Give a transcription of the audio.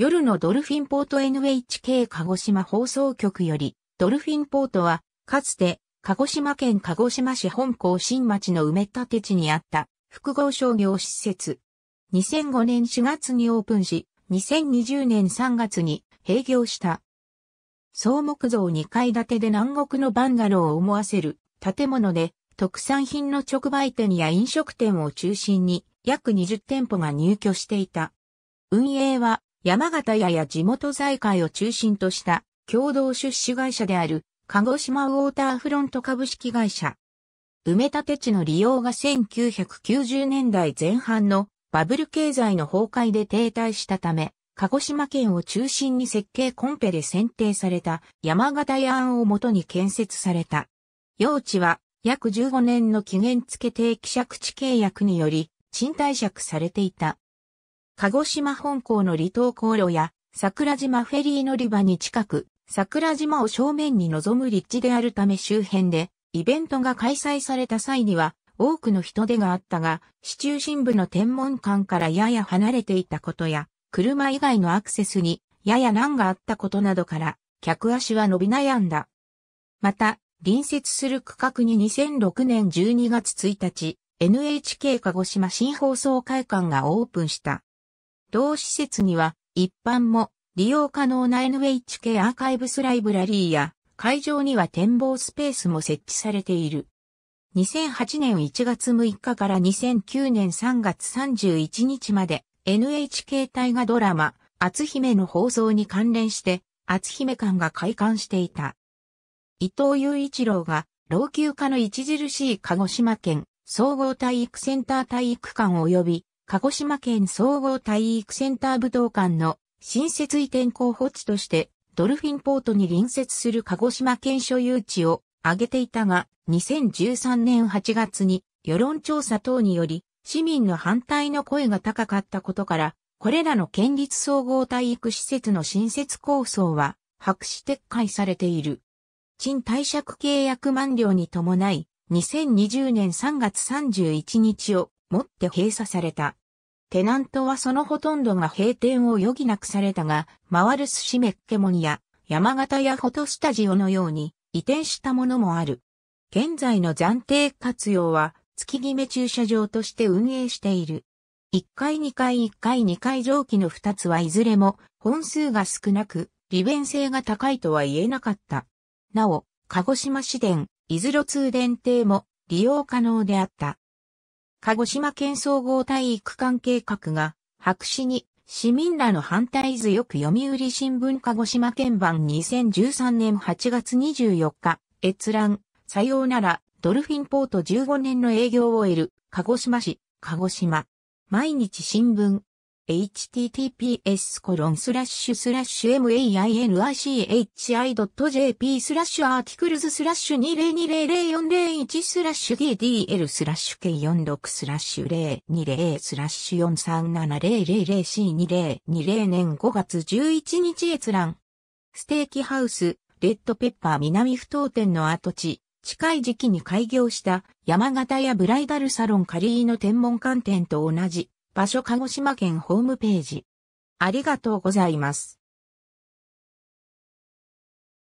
夜のドルフィンポート NHK 鹿児島放送局より、ドルフィンポートは、かつて、鹿児島県鹿児島市本港新町の埋め立て地にあった複合商業施設。2005年4月にオープンし、2020年3月に閉業した。総木造2階建てで南国のバンガローを思わせる建物で、特産品の直売店や飲食店を中心に約20店舗が入居していた。運営は山形屋や地元財界を中心とした共同出資会社である鹿児島ウォーターフロント株式会社。埋め立て地の利用が1990年代前半のバブル経済の崩壊で停滞したため、鹿児島県を中心に設計コンペで選定された山形屋案をもとに建設された。用地は約15年の期限付定期借地契約により賃貸借されていた。鹿児島本港の離島航路や桜島フェリー乗り場に近く、桜島を正面に望む立地であるため周辺で、イベントが開催された際には、多くの人出があったが、市中心部の天文館からやや離れていたことや、車以外のアクセスにやや難があったことなどから、客足は伸び悩んだ。また、隣接する区画に2006年12月1日、NHK 鹿児島新放送会館がオープンした。同施設には一般も利用可能な NHK アーカイブスライブラリーや会場には展望スペースも設置されている。2008年1月6日から2009年3月31日まで NHK 大河ドラマ、厚姫の放送に関連して、厚姫館が開館していた。伊藤雄一郎が老朽化の著しい鹿児島県総合体育センター体育館及び鹿児島県総合体育センター武道館の新設移転候補地として、ドルフィンポートに隣接する鹿児島県所有地を挙げていたが、2013年8月に世論調査等により、市民の反対の声が高かったことから、これらの県立総合体育施設の新設構想は、白紙撤回されている。賃貸借契約満了に伴い、2020年3月31日をもって閉鎖された。テナントはそのほとんどが閉店を余儀なくされたが、回る寿司メッケモニや山形やフォトスタジオのように移転したものもある。現在の暫定活用は月決め駐車場として運営している。1階2階1階2階上記の2つはいずれも本数が少なく、利便性が高いとは言えなかった。なお、鹿児島市電、伊豆路通電停も利用可能であった。鹿児島県総合体育館計画が白紙に市民らの反対強く読売新聞鹿児島県版2013年8月24日閲覧さようならドルフィンポート15年の営業を得る鹿児島市鹿児島毎日新聞 https コロンスラッシュスラッシュ mainichi.jp スラッシュアーティクルズスラッシュ202000401スラッシュ ddl スラッシュ k46 スラッシュ020スラッシュ 437000c2020 年5月11日閲覧。ステーキハウス、レッドペッパー南不当店の跡地。近い時期に開業した山形やブライダルサロンカリーの天文館店と同じ場所鹿児島県ホームページ。ありがとうございます。